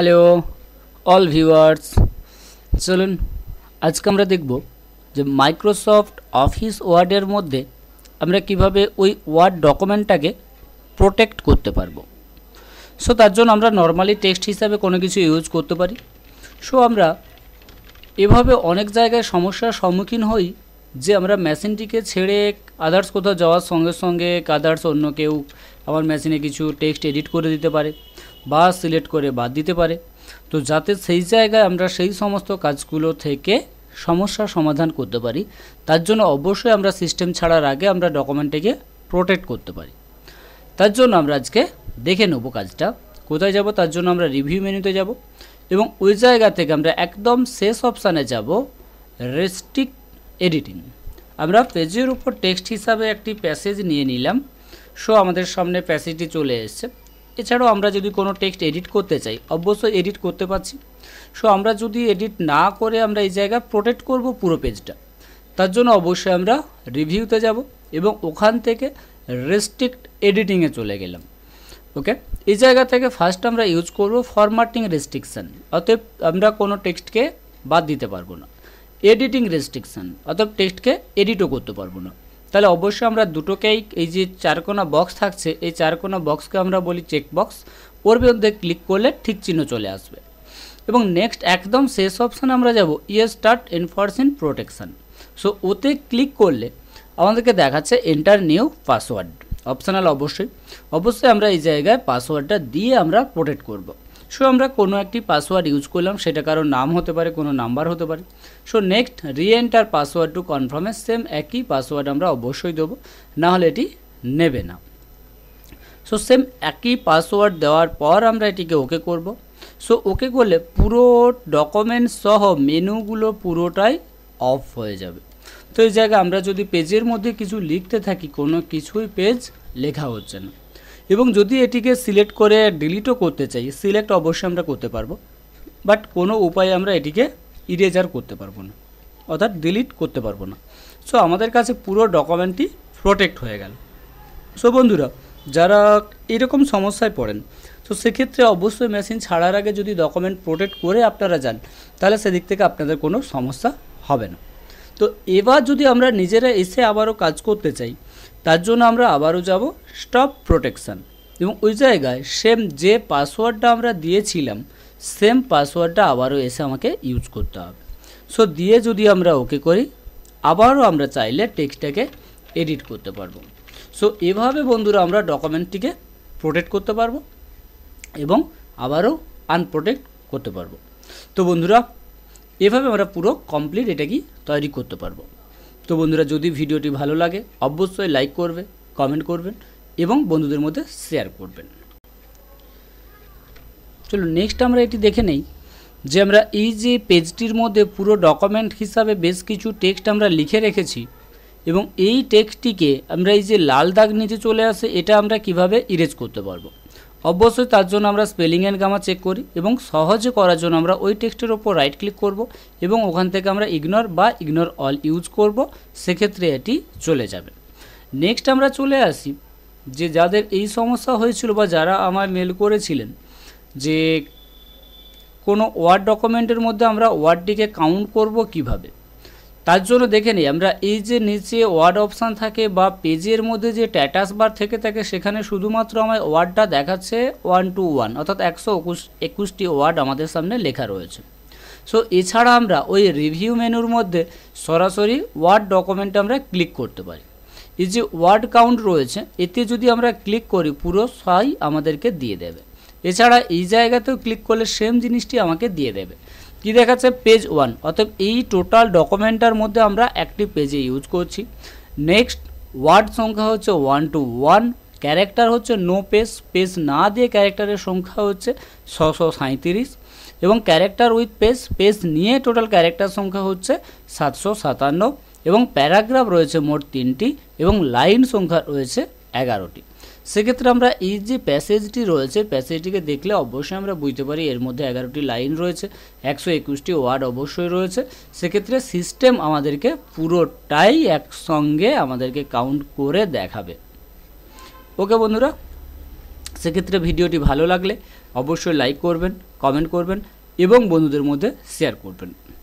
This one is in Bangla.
হ্যালো অল ভিউয়ার্স চলুন আজকে আমরা দেখব যে মাইক্রোসফট অফিস ওয়ার্ডের মধ্যে আমরা কিভাবে ওই ওয়ার্ড ডকুমেন্টটাকে প্রোটেক্ট করতে পারবো সো তার জন্য আমরা নর্মালি টেক্সট হিসাবে কোনো কিছু ইউজ করতে পারি সো আমরা এভাবে অনেক জায়গায় সমস্যার সম্মুখীন হই যে আমরা মেশিনটিকে ছেড়ে আদার্স কোথাও যাওয়ার সঙ্গে সঙ্গে আদার্স অন্য কেউ আমার মেশিনে কিছু টেক্সট এডিট করে দিতে পারে বা সিলেক্ট করে বাদ দিতে পারে তো যাতে সেই জায়গায় আমরা সেই সমস্ত কাজগুলো থেকে সমস্যা সমাধান করতে পারি তার জন্য অবশ্যই আমরা সিস্টেম ছাড়ার আগে আমরা ডকুমেন্টটিকে প্রোটেক্ট করতে পারি তার জন্য আমরা আজকে দেখে নেব কাজটা কোথায় যাব তার জন্য আমরা রিভিউ মেনুতে যাব এবং ওই জায়গা থেকে আমরা একদম শেষ অপশানে যাব রেস্ট্রিক্ট এডিটিং আমরা পেজের উপর টেক্সট হিসাবে একটি প্যাসেজ নিয়ে নিলাম সো আমাদের সামনে প্যাসেজটি চলে এসছে এছাড়াও আমরা যদি কোনো টেক্সট এডিট করতে চাই অবশ্যই এডিট করতে পারছি সো আমরা যদি এডিট না করে আমরা এই জায়গায় প্রোটেক্ট করব পুরো পেজটা তার জন্য অবশ্যই আমরা রিভিউতে যাব এবং ওখান থেকে রেস্ট্রিক্ট এডিটিংয়ে চলে গেলাম ওকে এই জায়গা থেকে ফার্স্ট আমরা ইউজ করব ফরম্যাটিং রেস্ট্রিকশান অতএব আমরা কোনো টেক্সটকে বাদ দিতে পারবো না এডিটিং রেস্ট্রিকশান অতএব টেক্সটকে এডিটও করতে পারবো না তাহলে অবশ্যই আমরা দুটোকেই এই যে চারকোনা বক্স থাকছে এই চারকোনা বক্সকে আমরা বলি চেক বক্স ওর মধ্যে ক্লিক করলে ঠিক চিহ্ন চলে আসবে এবং নেক্সট একদম শেষ অপশানে আমরা যাব ইয়ে স্টার্ট এনফোর্সিং প্রোটেকশান সো ওতে ক্লিক করলে আমাদেরকে দেখাচ্ছে এন্টার নিউ পাসওয়ার্ড অপশানাল অবশ্যই অবশ্যই আমরা এই জায়গায় পাসওয়ার্ডটা দিয়ে আমরা প্রোটেক্ট করবো সো আমরা কোনো একটি পাসওয়ার্ড ইউজ করলাম সেটা কারো নাম হতে পারে কোনো নাম্বার হতে পারে so next enter password to কনফার্মে সেম একই পাসওয়ার্ড আমরা অবশ্যই দেবো নাহলে এটি নেবে না সো সেম একই পাসওয়ার্ড দেওয়ার পর আমরা এটিকে ওকে করব সো ওকে করলে পুরো ডকুমেন্ট সহ মেনুগুলো পুরোটাই অফ হয়ে যাবে তো এই জায়গায় আমরা যদি পেজের মধ্যে কিছু লিখতে থাকি কোনো কিছুই পেজ লেখা হচ্ছে না এবং যদি এটিকে সিলেক্ট করে ডিলিটও করতে চাই সিলেক্ট অবশ্যই আমরা করতে পারবো বাট কোনো উপায়ে আমরা এটিকে ইরেজার করতে পারবো না অর্থাৎ ডিলিট করতে পারবো না সো আমাদের কাছে পুরো ডকুমেন্টটি প্রোটেক্ট হয়ে গেল সো বন্ধুরা যারা এরকম সমস্যায় পড়েন তো সেক্ষেত্রে অবশ্যই মেশিন ছাড়ার আগে যদি ডকুমেন্ট প্রোটেক্ট করে আপনারা যান তাহলে সেদিক থেকে আপনাদের কোনো সমস্যা হবে না তো এবার যদি আমরা নিজেরা এসে আবারও কাজ করতে চাই তার জন্য আমরা আবারও যাব স্টপ প্রোটেকশান এবং ওই জায়গায় সেম যে পাসওয়ার্ডটা আমরা দিয়েছিলাম সেম পাসওয়ার্ডটা আবারও এসে আমাকে ইউজ করতে হবে সো দিয়ে যদি আমরা ওকে করি আবারও আমরা চাইলে টেক্সটটাকে এডিট করতে পারবো সো এভাবে বন্ধুরা আমরা ডকুমেন্টটিকে প্রোটেক্ট করতে পারবো এবং আবারও আনপ্রোটেক্ট করতে পারবো তো বন্ধুরা এভাবে আমরা পুরো কমপ্লিট এটা কি তৈরি করতে পারবো তো বন্ধুরা যদি ভিডিওটি ভালো লাগে অবশ্যই লাইক করবে কমেন্ট করবেন এবং বন্ধুদের মধ্যে শেয়ার করবেন চলো নেক্সট আমরা এটি দেখে নেই যে আমরা এই যে পেজটির মধ্যে পুরো ডকুমেন্ট হিসাবে বেশ কিছু টেক্সট আমরা লিখে রেখেছি এবং এই টেক্সটটিকে আমরা এই যে লাল দাগ নিচে চলে আসে এটা আমরা কিভাবে ইরেজ করতে পারবো অবশ্যই তার জন্য আমরা স্পেলিং অ্যান্ড গামা চেক করি এবং সহজে করার জন্য আমরা ওই টেক্সটের ওপর রাইট ক্লিক করব এবং ওখান থেকে আমরা ইগনোর বা ইগনোর অল ইউজ করব সেক্ষেত্রে এটি চলে যাবে নেক্সট আমরা চলে আসি যে যাদের এই সমস্যা হয়েছিল বা যারা আমায় মেল করেছিলেন যে কোনো ওয়ার্ড ডকুমেন্টের মধ্যে আমরা ওয়ার্ডটিকে কাউন্ট করব কিভাবে। তার জন্য দেখে নিই আমরা এই যে নিচে ওয়ার্ড অপশান থাকে বা পেজের মধ্যে যে ট্যাটাস বার থেকে থাকে সেখানে শুধুমাত্র আমার ওয়ার্ডটা দেখাচ্ছে ওয়ান টু ওয়ান অর্থাৎ একশো একুশ একুশটি ওয়ার্ড আমাদের সামনে লেখা রয়েছে সো এছাড়া আমরা ওই রিভিউ মেনুর মধ্যে সরাসরি ওয়ার্ড ডকুমেন্ট আমরা ক্লিক করতে পারি এই যে ওয়ার্ড কাউন্ট রয়েছে এতে যদি আমরা ক্লিক করি পুরো সাই আমাদেরকে দিয়ে দেবে এছাড়া এই জায়গাতেও ক্লিক করলে সেম জিনিসটি আমাকে দিয়ে দেবে কি দেখাচ্ছে পেজ ওয়ান অর্থাৎ এই টোটাল ডকুমেন্টার মধ্যে আমরা একটি পেজে ইউজ করছি নেক্সট ওয়ার্ড সংখ্যা হচ্ছে ওয়ান টু ওয়ান ক্যারেক্টার হচ্ছে নো পেজ পেজ না দিয়ে ক্যারেক্টারের সংখ্যা হচ্ছে ছশো সাঁত্রিশ এবং ক্যারেক্টার উইথ পেজ পেজ নিয়ে টোটাল ক্যারেক্টার সংখ্যা হচ্ছে সাতশো সাতান্ন এবং প্যারাগ্রাফ রয়েছে মোট তিনটি এবং লাইন সংখ্যা রয়েছে এগারোটি সেক্ষেত্রে আমরা এই যে প্যাসেজটি রয়েছে প্যাসেজটিকে দেখলে অবশ্যই আমরা বুঝতে পারি এর মধ্যে এগারোটি লাইন রয়েছে একশো একুশটি ওয়ার্ড অবশ্যই রয়েছে সেক্ষেত্রে সিস্টেম আমাদেরকে পুরোটাই একসঙ্গে আমাদেরকে কাউন্ট করে দেখাবে ওকে বন্ধুরা সেক্ষেত্রে ভিডিওটি ভালো লাগলে অবশ্যই লাইক করবেন কমেন্ট করবেন এবং বন্ধুদের মধ্যে শেয়ার করবেন